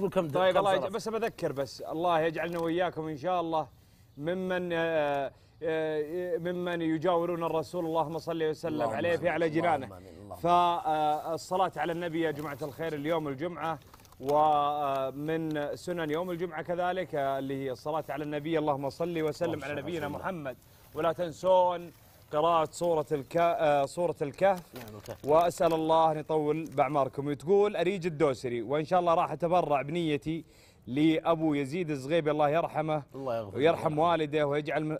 كم طيب الله يج... بس بذكر بس الله يجعلنا واياكم ان شاء الله ممن آه، آه، آه، ممن يجاورون الرسول اللهم صل وسلم الله عليه في اعلى جنانه فالصلاه على النبي يا جماعه الخير اليوم الجمعه ومن سنن يوم الجمعه كذلك اللي هي الصلاه على النبي اللهم صل وسلم على نبينا محمد ولا تنسون قراءة سورة آه، الكهف سورة نعم، الكهف وأسأل الله أن يطول بأعماركم وتقول أريج الدوسري وإن شاء الله راح أتبرع بنيتي لأبو يزيد الزغيبي الله يرحمه الله يغفر ويرحم والده ويجعل